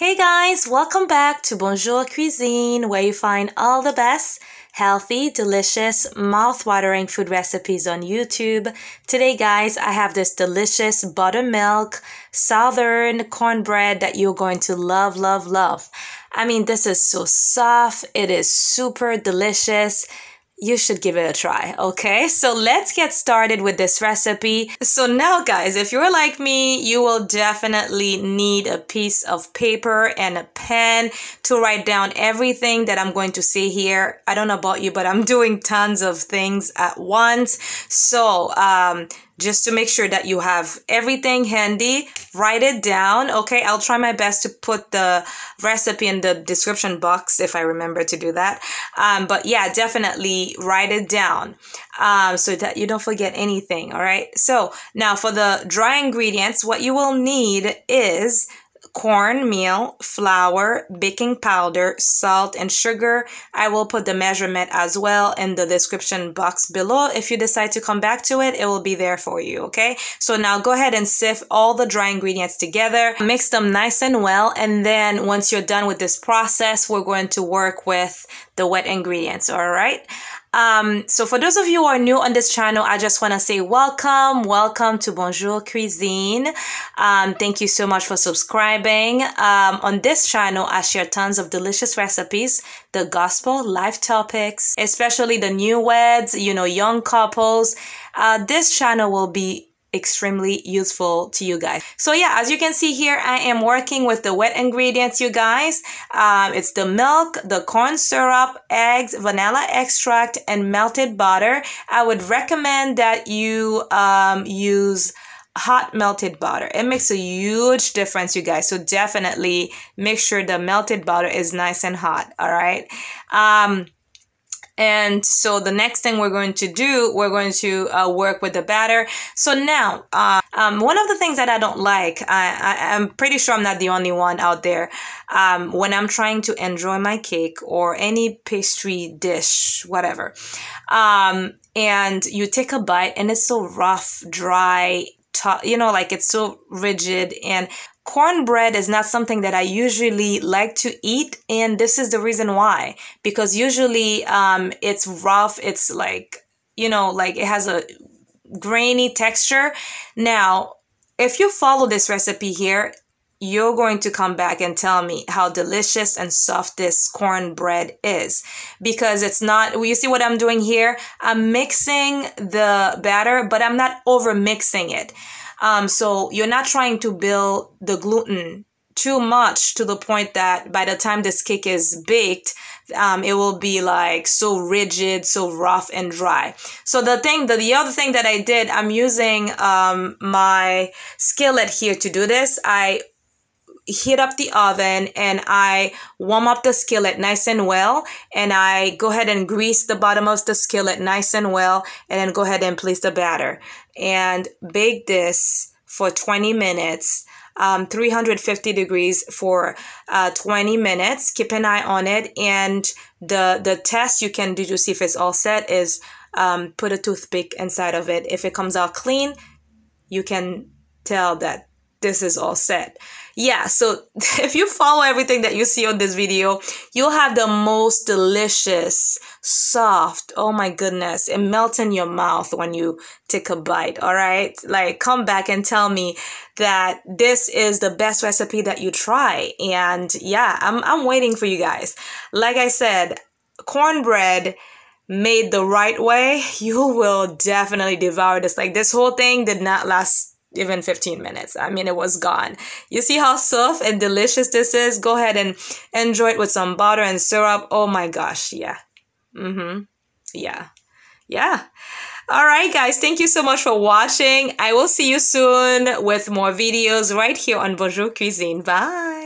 Hey guys, welcome back to Bonjour Cuisine, where you find all the best, healthy, delicious, mouth-watering food recipes on YouTube. Today, guys, I have this delicious buttermilk southern cornbread that you're going to love, love, love. I mean, this is so soft, it is super delicious you should give it a try, okay? So let's get started with this recipe. So now guys, if you're like me, you will definitely need a piece of paper and a pen to write down everything that I'm going to say here. I don't know about you, but I'm doing tons of things at once. So um, just to make sure that you have everything handy. Write it down, okay? I'll try my best to put the recipe in the description box if I remember to do that. Um, but yeah, definitely write it down um, so that you don't forget anything, all right? So now for the dry ingredients, what you will need is cornmeal, flour, baking powder, salt, and sugar. I will put the measurement as well in the description box below. If you decide to come back to it, it will be there for you, okay? So now go ahead and sift all the dry ingredients together, mix them nice and well, and then once you're done with this process, we're going to work with the wet ingredients, all right? Um, so for those of you who are new on this channel, I just want to say welcome, welcome to Bonjour Cuisine. Um, thank you so much for subscribing. Um, on this channel, I share tons of delicious recipes, the gospel, life topics, especially the new weds, you know, young couples. Uh, this channel will be extremely useful to you guys. So yeah, as you can see here, I am working with the wet ingredients, you guys. Um, it's the milk, the corn syrup, eggs, vanilla extract, and melted butter. I would recommend that you um, use hot melted butter. It makes a huge difference, you guys. So definitely make sure the melted butter is nice and hot. All right. Um, and so the next thing we're going to do, we're going to uh, work with the batter. So now, uh, um, one of the things that I don't like, I, am pretty sure I'm not the only one out there, um, when I'm trying to enjoy my cake or any pastry dish, whatever, um, and you take a bite and it's so rough, dry, you know, like it's so rigid. And cornbread is not something that I usually like to eat, and this is the reason why. Because usually um, it's rough, it's like, you know, like it has a grainy texture. Now, if you follow this recipe here, you're going to come back and tell me how delicious and soft this cornbread is because it's not you see what i'm doing here i'm mixing the batter but i'm not over mixing it um, so you're not trying to build the gluten too much to the point that by the time this cake is baked, um, it will be like so rigid, so rough and dry. So the thing, the, the other thing that I did, I'm using um, my skillet here to do this. I heat up the oven and I warm up the skillet nice and well and I go ahead and grease the bottom of the skillet nice and well and then go ahead and place the batter and bake this for 20 minutes um, 350 degrees for uh, 20 minutes keep an eye on it and the the test you can do to see if it's all set is um, put a toothpick inside of it if it comes out clean you can tell that this is all set. Yeah, so if you follow everything that you see on this video, you'll have the most delicious, soft, oh my goodness, it melts in your mouth when you take a bite, all right? Like, come back and tell me that this is the best recipe that you try. And yeah, I'm, I'm waiting for you guys. Like I said, cornbread made the right way, you will definitely devour this. Like, this whole thing did not last even 15 minutes. I mean, it was gone. You see how soft and delicious this is? Go ahead and enjoy it with some butter and syrup. Oh my gosh, yeah. Mm-hmm. Yeah. Yeah. All right, guys, thank you so much for watching. I will see you soon with more videos right here on Bonjour Cuisine. Bye.